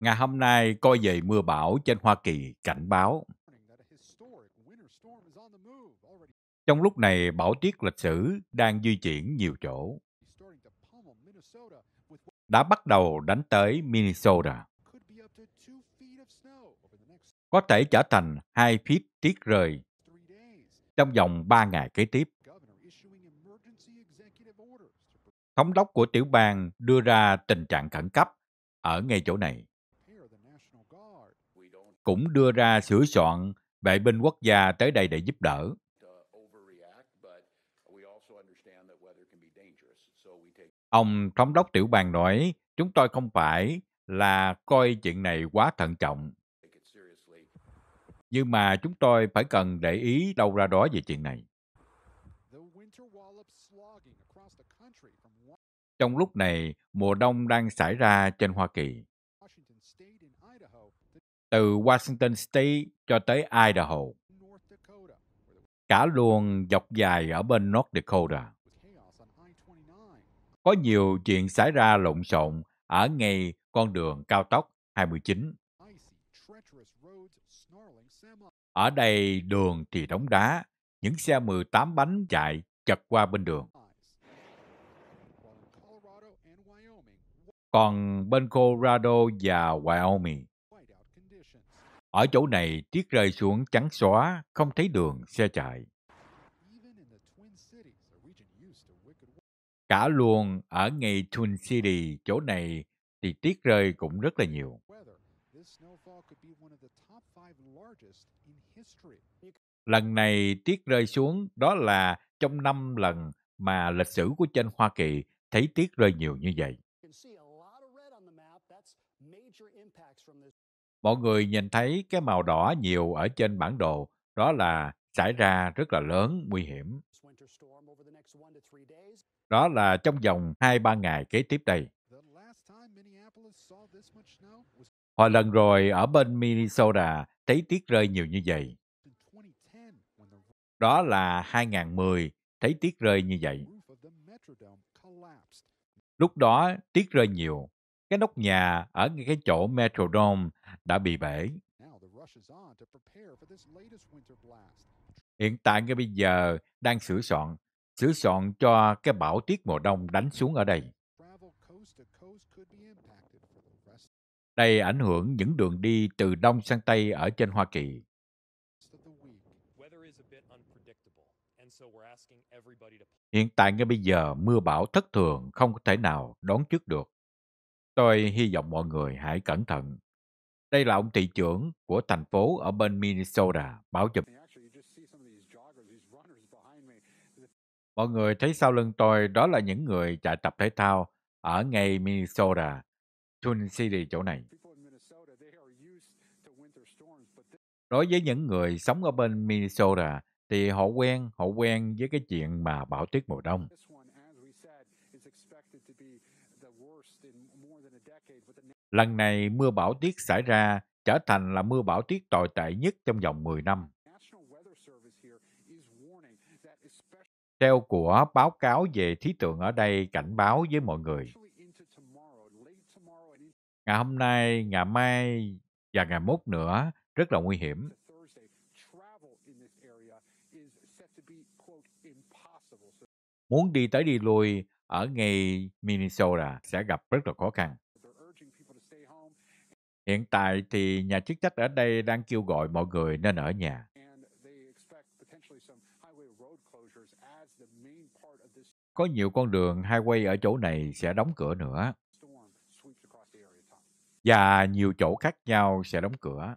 Ngày hôm nay coi về mưa bão trên Hoa Kỳ cảnh báo. Trong lúc này, bão tuyết lịch sử đang di chuyển nhiều chỗ. Đã bắt đầu đánh tới Minnesota. Có thể trở thành hai feet tuyết rơi trong vòng 3 ngày kế tiếp. thống đốc của tiểu bang đưa ra tình trạng khẩn cấp ở ngay chỗ này. Cũng đưa ra sửa soạn vệ binh quốc gia tới đây để giúp đỡ. Ông thống đốc tiểu bang nói, chúng tôi không phải là coi chuyện này quá thận trọng. Nhưng mà chúng tôi phải cần để ý đâu ra đó về chuyện này. Trong lúc này, mùa đông đang xảy ra trên Hoa Kỳ. Từ Washington State cho tới Idaho. Cả luồng dọc dài ở bên North Dakota. Có nhiều chuyện xảy ra lộn xộn ở ngay con đường cao tốc 29. Ở đây đường thì đóng đá, những xe 18 bánh chạy chật qua bên đường. Còn bên Colorado và Wyoming, ở chỗ này tiết rơi xuống trắng xóa, không thấy đường xe chạy. Cả luôn ở ngay Twin City, chỗ này thì tiết rơi cũng rất là nhiều. This snowfall could be one of the top 5 largest in history. Lần này tuyết rơi xuống đó là trong 5 lần mà lịch sử của trên Hoa Kỳ thấy tuyết rơi nhiều như vậy. Mọi người nhìn thấy cái màu đỏ nhiều ở trên bản đồ, đó là xảy ra rất là lớn, nguy hiểm. Đó là trong vòng 2-3 ngày kế tiếp đây. Họ lần rồi ở bên Minnesota thấy tuyết rơi nhiều như vậy. Đó là 2010 thấy tuyết rơi như vậy. Lúc đó tuyết rơi nhiều, cái nóc nhà ở ngay cái chỗ Metrodome đã bị bể. Hiện tại ngay bây giờ đang sửa soạn, sửa soạn cho cái bão tuyết mùa đông đánh xuống ở đây. Đây ảnh hưởng những đường đi từ Đông sang Tây ở trên Hoa Kỳ. Hiện tại ngay bây giờ mưa bão thất thường không có thể nào đón trước được. Tôi hy vọng mọi người hãy cẩn thận. Đây là ông thị trưởng của thành phố ở bên Minnesota báo chụp. Mọi người thấy sau lưng tôi đó là những người chạy tập thể thao ở ngay Minnesota Twin City chỗ này. Đối với những người sống ở bên Minnesota thì họ quen, họ quen với cái chuyện mà bão tuyết mùa đông. Lần này mưa bão tuyết xảy ra trở thành là mưa bão tuyết tồi tệ nhất trong vòng 10 năm. Theo của báo cáo về khí tượng ở đây cảnh báo với mọi người ngày hôm nay, ngày mai và ngày mốt nữa rất là nguy hiểm. Muốn đi tới đi lui ở ngay Minnesota sẽ gặp rất là khó khăn. Hiện tại thì nhà chức trách ở đây đang kêu gọi mọi người nên ở nhà. Có nhiều con đường highway ở chỗ này sẽ đóng cửa nữa và nhiều chỗ khác nhau sẽ đóng cửa